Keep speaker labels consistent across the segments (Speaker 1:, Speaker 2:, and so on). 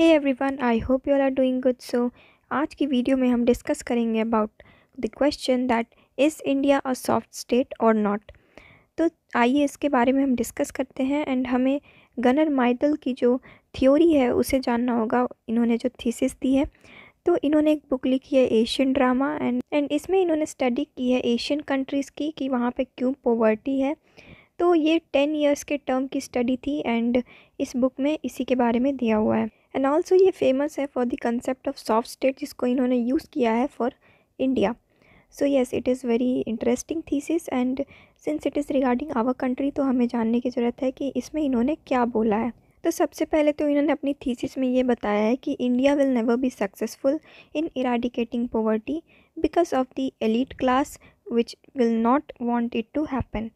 Speaker 1: hey everyone I hope you are doing good so आज की video में हम डिस्कस करेंगे about the question that is India a soft state और not तो आइए इसके बारे में हम डिस्कस करते हैं एंड हमें गनर माइदल की जो थ्योरी है उसे जानना होगा इन्होंने जो थीसिस दी है तो इन्होंने एक बुक लिखी है एशियन ड्रामा एंड एंड इसमें इन्होंने स्टडी की है एशियन कंट्रीज़ की कि वहाँ पे क्यों पोवर्टी है तो ये टेन इयर्स के टर्म की स्टडी थी एंड इस बुक में इसी के बारे में दिया हुआ है एंड ऑल्सो ये फेमस है for the concept of soft state जिसको इन्होंने यूज़ किया है for India so yes it is very interesting thesis and since it is regarding our country तो हमें जानने की ज़रूरत है कि इसमें इन्होंने क्या बोला है तो सबसे पहले तो इन्होंने अपनी थीसिस में ये बताया है कि India will never be successful in eradicating poverty because of the elite class which will not want it to happen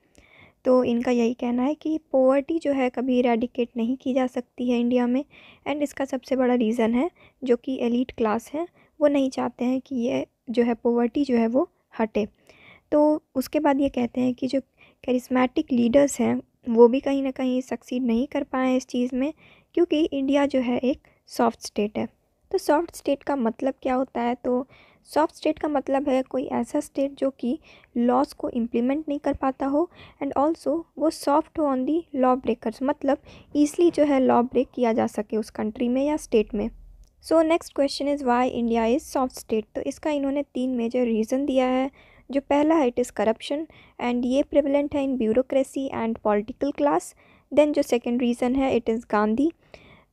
Speaker 1: तो इनका यही कहना है कि पोवर्टी जो है कभी रेडिकेट नहीं की जा सकती है इंडिया में एंड इसका सबसे बड़ा रीज़न है जो कि एलिट क्लास है वो नहीं चाहते हैं कि ये जो है पोवर्टी जो है वो हटे तो उसके बाद ये कहते हैं कि जो करिस्मेटिक लीडर्स हैं वो भी कहीं ना कहीं सक्सीड नहीं कर पाए इस चीज़ में क्योंकि इंडिया जो है एक सॉफ्ट स्टेट है तो सॉफ्ट स्टेट का मतलब क्या होता है तो सॉफ्ट स्टेट का मतलब है कोई ऐसा स्टेट जो कि लॉस को इम्प्लीमेंट नहीं कर पाता हो एंड ऑल्सो वो सॉफ्ट हो ऑन दी लॉ ब्रेकर्स मतलब ईजली जो है लॉ ब्रेक किया जा सके उस कंट्री में या स्टेट में so next question is why India is soft state तो इसका इन्होंने तीन मेजर रीज़न दिया है जो पहला है इट इज़ करप्शन एंड ये प्रिवलेंट है in bureaucracy and political class then जो सेकेंड रीज़न है इट इज़ गांधी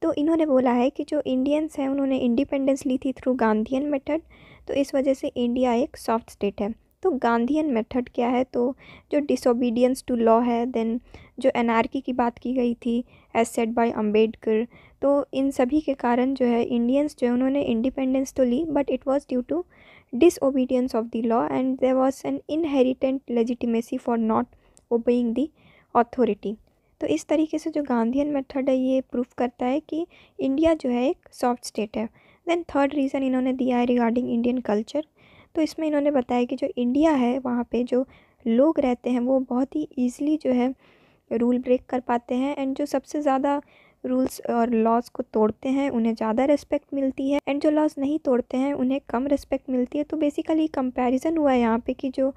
Speaker 1: तो इन्होंने बोला है कि जो इंडियंस हैं उन्होंने इंडिपेंडेंस ली थी थ्रू गांधीयन मेथड तो इस वजह से इंडिया एक सॉफ्ट स्टेट है तो गांधीयन मेथड क्या है तो जो डिसोबीडियंस टू लॉ है देन जो एनार्की की बात की गई थी एज सेट बाय अम्बेडकर तो इन सभी के कारण जो है इंडियंस जो है उन्होंने इंडिपेंडेंस तो ली but it was due to disobedience of the law and there was an inherent legitimacy for not obeying the authority तो इस तरीके से जो गांधीन मेथड है ये प्रूफ करता है कि इंडिया जो है एक सॉफ्ट स्टेट है देन थर्ड रीज़न इन्होंने दिया है रिगार्डिंग इंडियन कल्चर तो इसमें इन्होंने बताया कि जो इंडिया है वहाँ पे जो लोग रहते हैं वो बहुत ही ईजिली जो है रूल ब्रेक कर पाते हैं एंड जो सबसे ज़्यादा रूल्स और लॉज को तोड़ते हैं उन्हें ज़्यादा रिस्पेक्ट मिलती है एंड जो लॉज नहीं तोड़ते हैं उन्हें कम रिस्पेक्ट मिलती है तो बेसिकली कंपैरिजन हुआ है यहाँ पे कि जो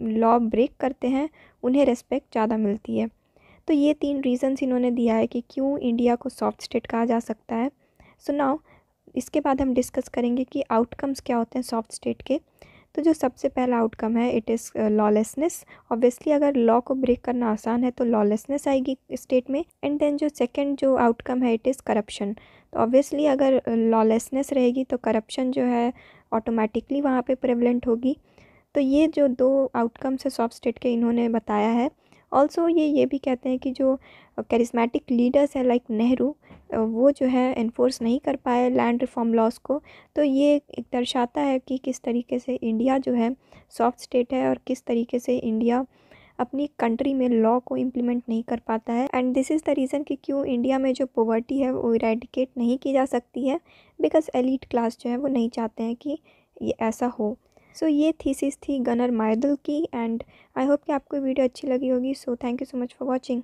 Speaker 1: लॉ ब्रेक करते हैं उन्हें रिस्पेक्ट ज़्यादा मिलती है तो ये तीन रीज़न्स इन्होंने दिया है कि क्यों इंडिया को सॉफ्ट स्टेट कहा जा सकता है सो so नाउ इसके बाद हम डिस्कस करेंगे कि आउटकम्स क्या होते हैं सॉफ्ट स्टेट के तो जो सबसे पहला आउटकम है इट इज़ लॉलेसनेस ऑब्वियसली अगर लॉ को ब्रेक करना आसान है तो लॉलेसनेस आएगी स्टेट में एंड देन जो सेकेंड जो आउटकम है इट इज़ करप्शन तो ऑब्वियसली अगर लॉलेसनेस uh, रहेगी तो करप्शन जो है ऑटोमेटिकली वहाँ पे प्रेवलेंट होगी तो ये जो दो आउटकम्स है सॉफ्ट स्टेट के इन्होंने बताया है ऑल्सो ये ये भी कहते हैं कि जो करिस्मेटिक लीडर्स हैं लाइक नेहरू वो जो है इन्फोर्स नहीं कर पाए लैंड रिफॉर्म लॉस को तो ये दर्शाता है कि किस तरीके से इंडिया जो है सॉफ्ट स्टेट है और किस तरीके से इंडिया अपनी कंट्री में लॉ को इम्प्लीमेंट नहीं कर पाता है and this is the reason कि क्यों इंडिया में जो पोवर्टी है वो इरेडिकेट नहीं की जा सकती है बिकॉज एलिट क्लास जो है वो नहीं चाहते हैं कि ये ऐसा हो सो so, ये थीसिस थी गनर मायदल की एंड आई होप कि आपको वीडियो अच्छी लगी होगी so thank you so much for watching